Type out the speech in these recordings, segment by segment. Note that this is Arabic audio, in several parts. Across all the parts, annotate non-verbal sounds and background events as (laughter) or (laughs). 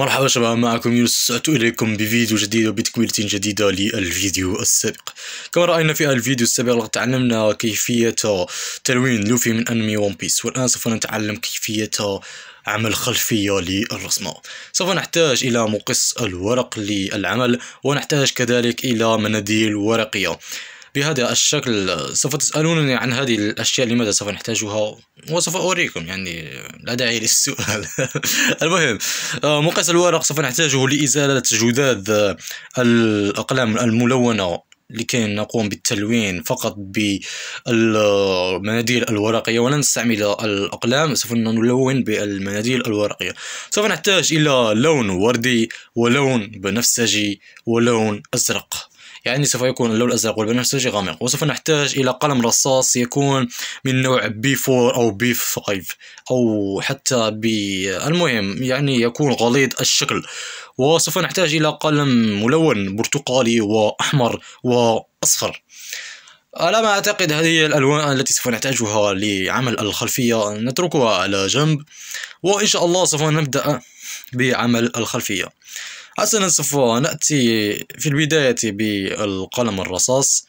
مرحبا شباب معكم يوسف أتو إليكم بفيديو جديد وبتكويلة جديدة للفيديو السابق كما رأينا في الفيديو السابق لقد تعلمنا كيفية تلوين لوفي من أنمي ون بيس والآن سوف نتعلم كيفية عمل خلفية للرسمة سوف نحتاج إلى مقص الورق للعمل ونحتاج كذلك إلى مناديل ورقية بهذا الشكل سوف تسألونني عن هذه الأشياء لماذا سوف نحتاجها وسوف أوريكم يعني لا داعي للسؤال (laughs) المهم آه، مقاس الورق سوف نحتاجه لإزالة جداد آه، الأقلام الملونة لكي نقوم بالتلوين فقط بالمناديل الورقية ولن نستعمل الأقلام سوف نلون بالمناديل الورقية سوف نحتاج إلى لون وردي ولون بنفسجي ولون أزرق يعني سوف يكون اللون الأزرق والبنفسجي غامق وسوف نحتاج إلى قلم رصاص يكون من نوع بي 4 أو بي 5 أو حتى بي المهم يعني يكون غليظ الشكل وسوف نحتاج إلى قلم ملون برتقالي وأحمر وأصفر على ما أعتقد هذه الألوان التي سوف نحتاجها لعمل الخلفية نتركها على جنب وإن شاء الله سوف نبدأ بعمل الخلفية حسنا سوف نأتي في البداية بالقلم الرصاص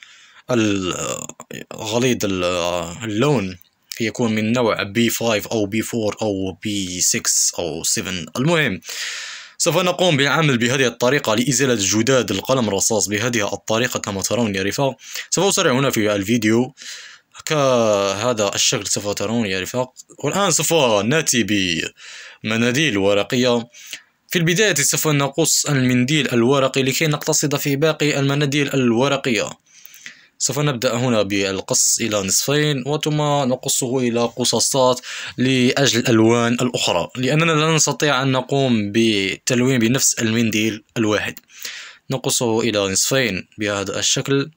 الغليظ اللون يكون من نوع b 5 أو b 4 أو b 6 أو 7 المهم سوف نقوم بالعمل بهذه الطريقة لإزالة جداد القلم الرصاص بهذه الطريقة كما ترون يا رفاق سوف أسرع هنا في الفيديو كهذا الشكل سوف ترون يا رفاق والآن سوف نأتي بمناديل ورقية في البداية سوف نقص المنديل الورقي لكي نقتصد في باقي المناديل الورقية سوف نبدأ هنا بالقص إلى نصفين وثم نقصه إلى قصاصات لأجل الألوان الأخرى لأننا لا نستطيع أن نقوم بالتلوين بنفس المنديل الواحد نقصه إلى نصفين بهذا الشكل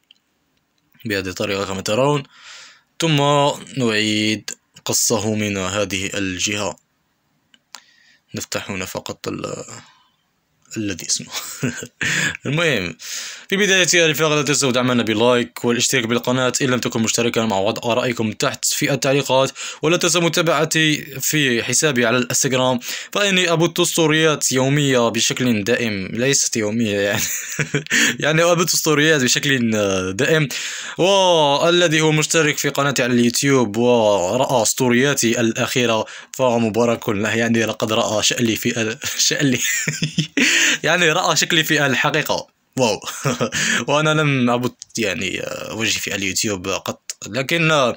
بهذه الطريقة كما ترون ثم نعيد قصه من هذه الجهة نفتح هنا فقط الذي اسمه (laughs) المهم في بداية الفقرة لا تنسوا دعمنا بلايك والاشتراك بالقناة إن لم تكن مشتركا مع وضع آرائكم تحت في التعليقات ولا تنسوا متابعتي في حسابي على الانستغرام فإني أبث ستوريات يومية بشكل دائم ليست يومية يعني (laughs) يعني أبث ستوريات بشكل دائم والذي هو مشترك في قناتي على اليوتيوب ورأى ستورياتي الأخيرة فمبارك له يعني لقد رأى شألي في (laughs) شألي يعني رأى شكلي في الحقيقة واو (laughs) وأنا لم أبت يعني آه، وجهي في اليوتيوب قط لكن آه،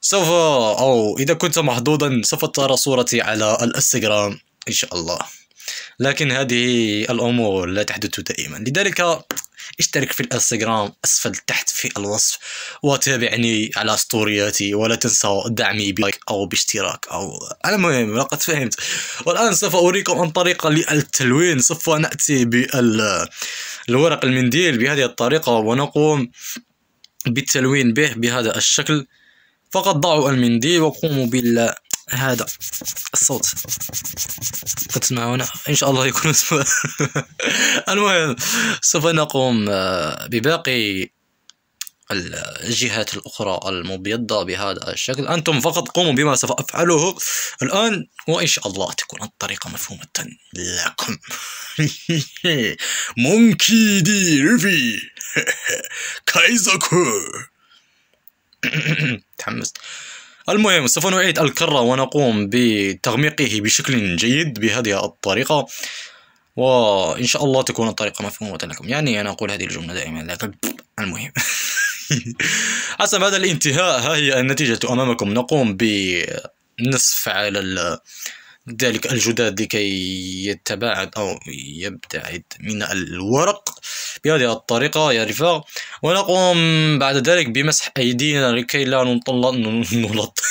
سوف أو إذا كنت محظوظا سوف ترى صورتي على الانستغرام إن شاء الله لكن هذه الأمور لا تحدث دائما لذلك اشترك في الانستغرام اسفل تحت في الوصف وتابعني على ستورياتي ولا تنسوا دعمي بلايك او باشتراك او المهم لقد فهمت والان سوف اريكم عن طريقه للتلوين سوف ناتي بالورق المنديل بهذه الطريقه ونقوم بالتلوين به بهذا الشكل فقط ضعوا المنديل وقوموا بال هذا الصوت كتسمعونا ان شاء الله يكون (laughs) المهم سوف نقوم آه، بباقي الجهات الاخرى المبيضه بهذا الشكل انتم فقط قوموا بما سوف افعله الان وان شاء الله تكون الطريقه مفهومه لكم (laughs) مونكي دي ريفي (laughs) كايزاكو تحمست المهم سوف نعيد الكرة ونقوم بتغميقه بشكل جيد بهذه الطريقة وإن شاء الله تكون الطريقة مفهومة لكم يعني أنا أقول هذه الجملة دائما لكن المهم حسب (laughs) هذا الانتهاء ها هي النتيجة أمامكم نقوم بنصف على ذلك الجداد لكي يتباعد أو يبتعد من الورق بهذه الطريقة يا رفاق ونقوم بعد ذلك بمسح أيدينا لكي لا نلط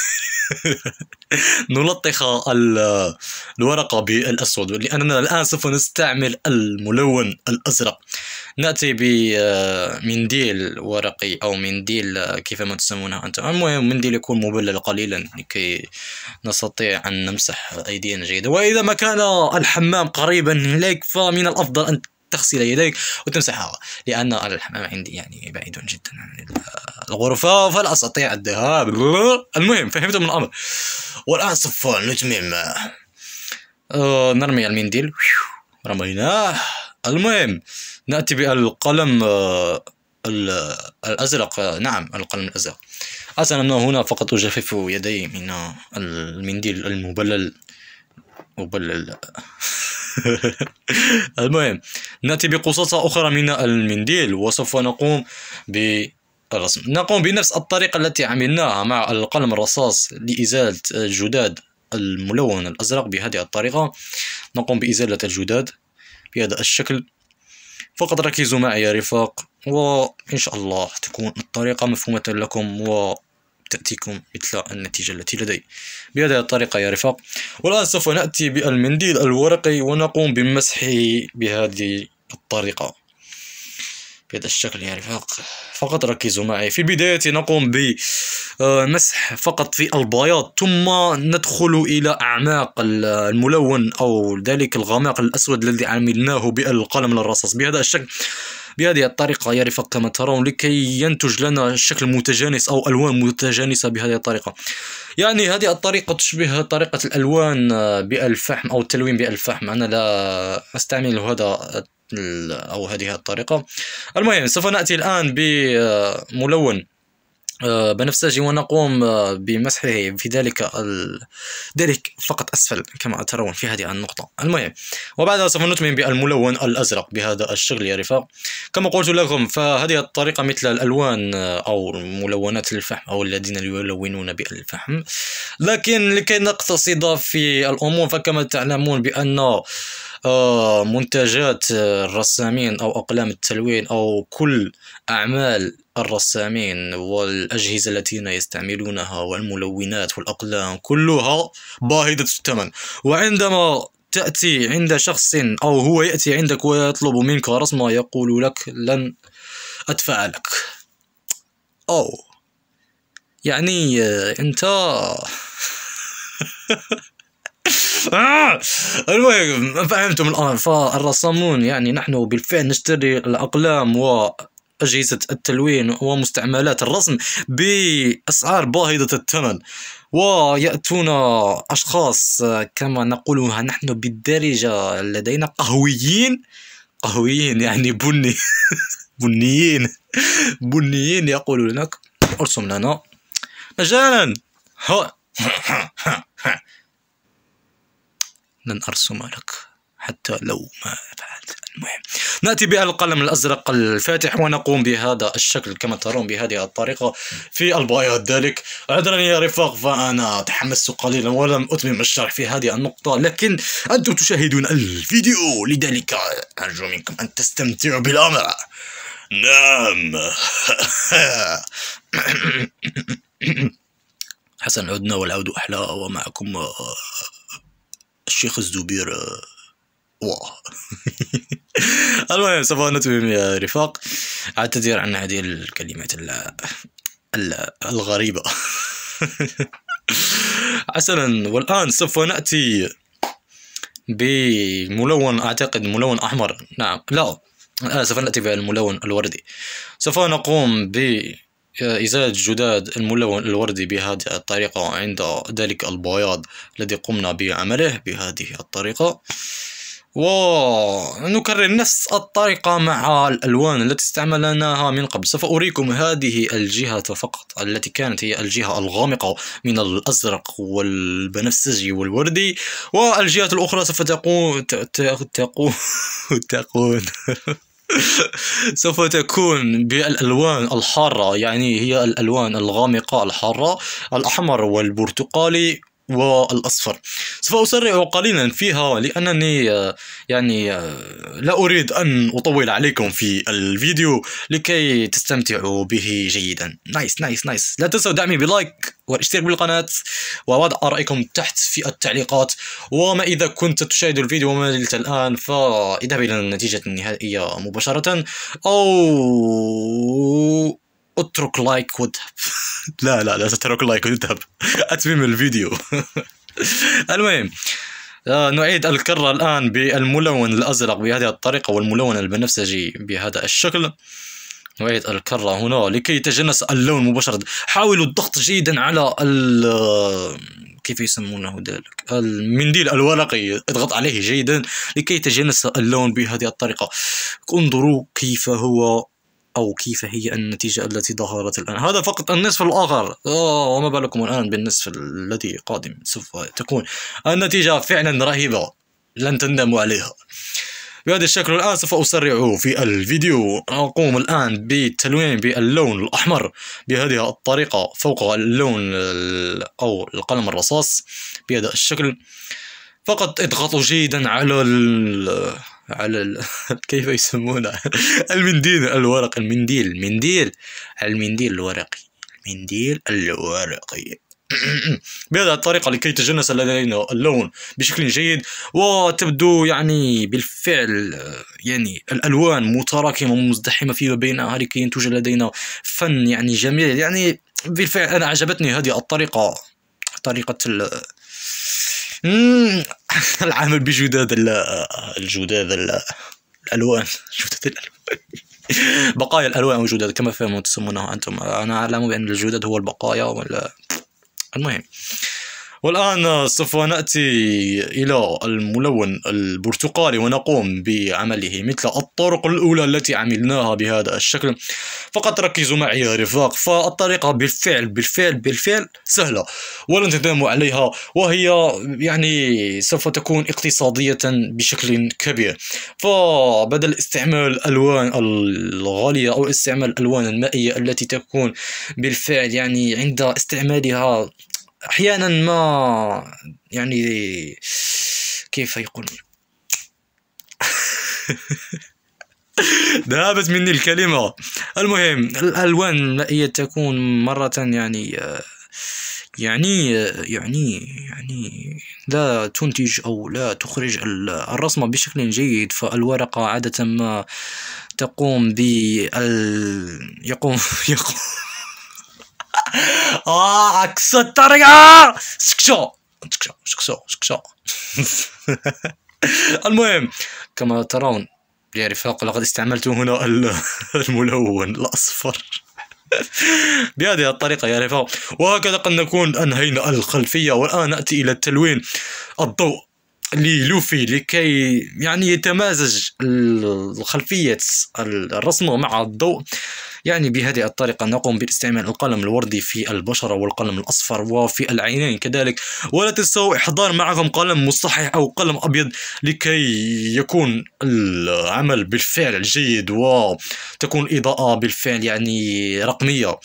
(laughs) نلطخ الورقة بالأسود لأننا الآن سوف نستعمل الملون الأزرق نأتي بمنديل ورقي أو منديل كيفما تسمونه أنتم المهم منديل يكون مبلل قليلا لكي نستطيع أن نمسح أيدينا جيدا وإذا ما كان الحمام قريبا إليك فمن الأفضل أن تغسل يديك وتمسحها لان الحمام عندي يعني بعيد جدا عن الغرفه فلا استطيع الذهاب المهم فهمت من الامر والان سوف نتمم آه، نرمي المنديل رميناه المهم ناتي بالقلم آه، الازرق نعم القلم الازرق حسنا هنا فقط اجفف يدي من المنديل المبلل مبلل (laughs) المهم نأتي بقصص أخرى من المنديل وسوف نقوم ب الرسم نقوم بنفس الطريقة التي عملناها مع القلم الرصاص لإزالة الجداد الملون الأزرق بهذه الطريقة نقوم بإزالة الجداد بهذا الشكل فقط ركزوا معي يا رفاق وإن شاء الله تكون الطريقة مفهومة لكم و تأتيكم مثل النتيجة التي لدي بهذه الطريقة يا رفاق والآن سوف نأتي بالمنديل الورقي ونقوم بمسحه بهذه الطريقة بهذا الشكل يا رفاق فقط ركزوا معي في البداية نقوم بمسح فقط في البياض ثم ندخل إلى أعماق الملون أو ذلك الغماق الأسود الذي عملناه بالقلم الرصاص بهذا الشكل بهذه الطريقة رفاق كما ترون لكي ينتج لنا شكل متجانس أو ألوان متجانسة بهذه الطريقة يعني هذه الطريقة تشبه طريقة الألوان بالفحم أو التلوين بالفحم أنا لا أستعمل هذا أو هذه الطريقة المهم سوف نأتي الآن بملون آه، بنفسجي ونقوم آه، بمسحه في ذلك ال... ذلك فقط أسفل كما ترون في هذه النقطة المهم وبعدها سوف نتمم بالملون الأزرق بهذا الشغل يا رفاق كما قلت لكم فهذه الطريقة مثل الألوان آه، أو ملونات الفحم أو الذين يلونون بالفحم لكن لكي نقتصد في الأمور فكما تعلمون بأن آه، منتجات آه، الرسامين أو أقلام التلوين أو كل أعمال الرسامين والأجهزة التي يستعملونها والملونات والأقلام كلها باهظة الثمن وعندما تأتي عند شخص أو هو يأتي عندك ويطلب منك رسمة يقول لك لن أدفع لك أو يعني آه، أنت (laughs) آه! المهم فهمتم الآن فالرسامون يعني نحن بالفعل نشتري الأقلام و أجهزة التلوين ومستعملات الرسم بأسعار باهظة الثمن ويأتون أشخاص كما نقولها نحن بالدارجة لدينا قهويين قهويين يعني بني (laughs) بنيين بنيين يقولوا لنا ارسم لنا مجانا لن أرسم لك حتى لو ما فعلت المهم نأتي بالقلم الأزرق الفاتح ونقوم بهذا الشكل كما ترون بهذه الطريقة في البياض ذلك عذرا يا رفاق فأنا تحمست قليلا ولم أتمم الشرح في هذه النقطة لكن أنتم تشاهدون الفيديو لذلك أرجو منكم أن تستمتعوا بالأمر نعم (coughs) حسن عدنا والعود أحلى ومعكم الشيخ الزبير واه (laughs) المهم سوف نتمم يا رفاق اعتذر عن هذه الكلمات الغريبة (laughs) حسنا والآن سوف نأتي بملون أعتقد ملون أحمر نعم لا آه، سوف نأتي بالملون الوردي سوف نقوم ب إزالة الجداد الملون الوردي بهذه الطريقة عند ذلك البياض الذي قمنا بعمله بهذه الطريقة ونكرر نفس الطريقة مع الألوان التي استعملناها من قبل سوف أريكم هذه الجهة فقط التي كانت هي الجهة الغامقة من الأزرق والبنفسجي والوردي والجهة الأخرى سوف تكون تكون تكون (laughs) سوف تكون بالألوان الحارة يعني هي الألوان الغامقة الحارة الأحمر والبرتقالي والأصفر سوف أسرع قليلا فيها لأنني آه، يعني آه، لا أريد أن أطول عليكم في الفيديو لكي تستمتعوا به جيدا نايس نايس نايس لا تنسوا دعمي بلايك والاشتراك بالقناة ووضع رأيكم تحت في التعليقات وما إذا كنت تشاهد الفيديو وما زلت الآن فاذهب إلى النتيجة النهائية مباشرة أو اترك لايك واذهب لا لا لا تترك لايك واذهب اتمم الفيديو (laughs) المهم آه، نعيد الكرة الآن بالملون الأزرق بهذه الطريقة والملون البنفسجي بهذا الشكل نعيد الكرة هنا لكي يتجنس اللون مباشرة حاولوا الضغط جيدا على ال آه، كيف يسمونه ذلك المنديل الورقي اضغط عليه جيدا لكي يتجنس اللون بهذه الطريقة انظروا كيف هو أو كيف هي النتيجة التي ظهرت الآن هذا فقط النصف الآخر آه، وما بالكم الآن بالنصف الذي قادم سوف تكون النتيجة فعلا رهيبة لن تندموا عليها بهذا الشكل الآن سوف أسرع في الفيديو أقوم الآن بالتلوين باللون الأحمر بهذه الطريقة فوق اللون أو القلم الرصاص بهذا الشكل فقط اضغطوا جيدا على على ال... (laughs) كيف يسمونه المنديل الورق المنديل المنديل المنديل الورقي المنديل الورقي (clears throat) بهذه الطريقة لكي يتجنس لدينا اللون بشكل جيد وتبدو يعني بالفعل يعني الألوان متراكمة ومزدحمة فيما بينها لكي ينتج لدينا فن يعني جميل يعني بالفعل أنا عجبتني هذه الطريقة طريقة ال (clears throat) (laughs) العامل بجداد الجداد الالوان جداد الالوان (laughs) بقايا الالوان وجداد كما فهموا تسمونه انتم انا اعلم بان الجداد هو البقايا ولا المهم والآن سوف نأتي إلى الملون البرتقالي ونقوم بعمله مثل الطرق الأولى التي عملناها بهذا الشكل فقط ركزوا معي يا رفاق فالطريقة بالفعل بالفعل بالفعل سهلة تداموا عليها وهي يعني سوف تكون اقتصادية بشكل كبير فبدل استعمال الألوان الغالية أو استعمال الألوان المائية التي تكون بالفعل يعني عند استعمالها احيانا ما يعني كيف يقول ذهبت مني الكلمة المهم الألوان هي تكون مرة يعني يعني يعني يعني لا تنتج أو لا تخرج الرسمة بشكل جيد فالورقة عادة ما تقوم بال يقوم يقوم ああ、くそったれが سكشو سكشو سكشو سكشو المهم كما ترون يا رفاق لقد استعملت هنا الملون الأصفر (laughs) بهذه الطريقة يا رفاق وهكذا قد نكون أنهينا الخلفية والآن نأتي إلى التلوين الضوء لي لوفي لكي يعني يتمازج الخلفية الرسمة مع الضوء يعني بهذه الطريقة نقوم باستعمال القلم الوردي في البشرة والقلم الأصفر وفي العينين كذلك ولا تنسوا إحضار معكم قلم مصحح أو قلم أبيض لكي يكون العمل بالفعل جيد وتكون الإضاءة بالفعل يعني رقمية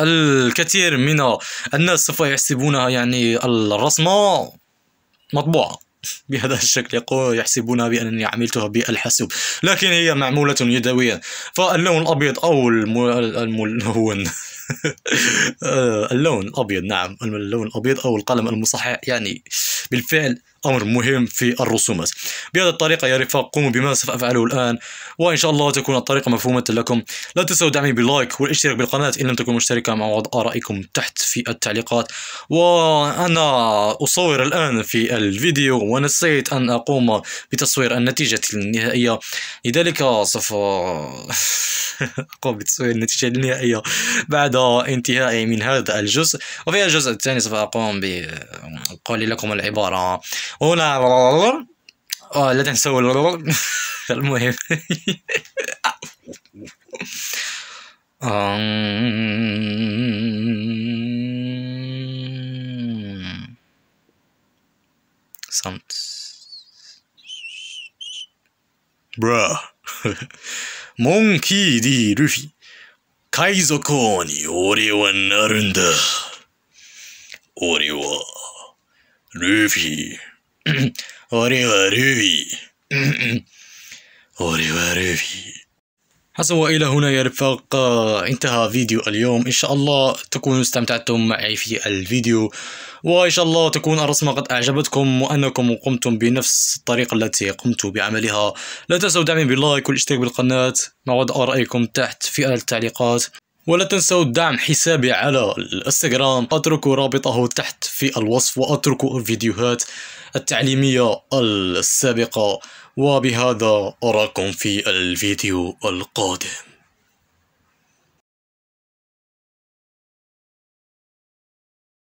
الكثير من الناس سوف يحسبونها يعني الرسمة مطبوعة بهذا الشكل يقول يحسبون بأنني عملتها بالحاسوب لكن هي معمولة يدويا فاللون الأبيض أو الملون (laughs) آه، اللون الأبيض نعم اللون الأبيض أو القلم المصحح يعني بالفعل أمر مهم في الرسومات بهذه الطريقة يا رفاق قوموا بما سوف أفعله الآن وإن شاء الله تكون الطريقة مفهومة لكم لا تنسوا دعمي باللايك والاشتراك بالقناة إن لم تكن مشتركة مع وضع آرائكم تحت في التعليقات وأنا أصور الآن في الفيديو ونسيت أن أقوم بتصوير النتيجة النهائية لذلك سوف (laughs) أقوم بتصوير النتيجة النهائية بعد انتهائي من هذا الجزء وفي الجزء الثاني سوف أقوم بقول لكم العبارة ولا آه، لا تنسوا (laughs) المهم (laughs) صمت برا مونكي دي لوفي 海賊王に俺はなるんだ。俺は、ルフィ。俺はルビー (clears throat) (clears throat) حسنا والى هنا يا رفاق انتهى فيديو اليوم ان شاء الله تكونوا استمتعتم معي في الفيديو وان شاء الله تكون الرسمه قد اعجبتكم وانكم قمتم بنفس الطريقه التي قمت بعملها لا تنسوا دعمي باللايك والاشتراك بالقناه وضع ارائكم تحت في التعليقات ولا تنسوا دعم حسابي على الانستغرام اتركوا رابطه تحت في الوصف واتركوا الفيديوهات التعليمية السابقة وبهذا أراكم في الفيديو القادم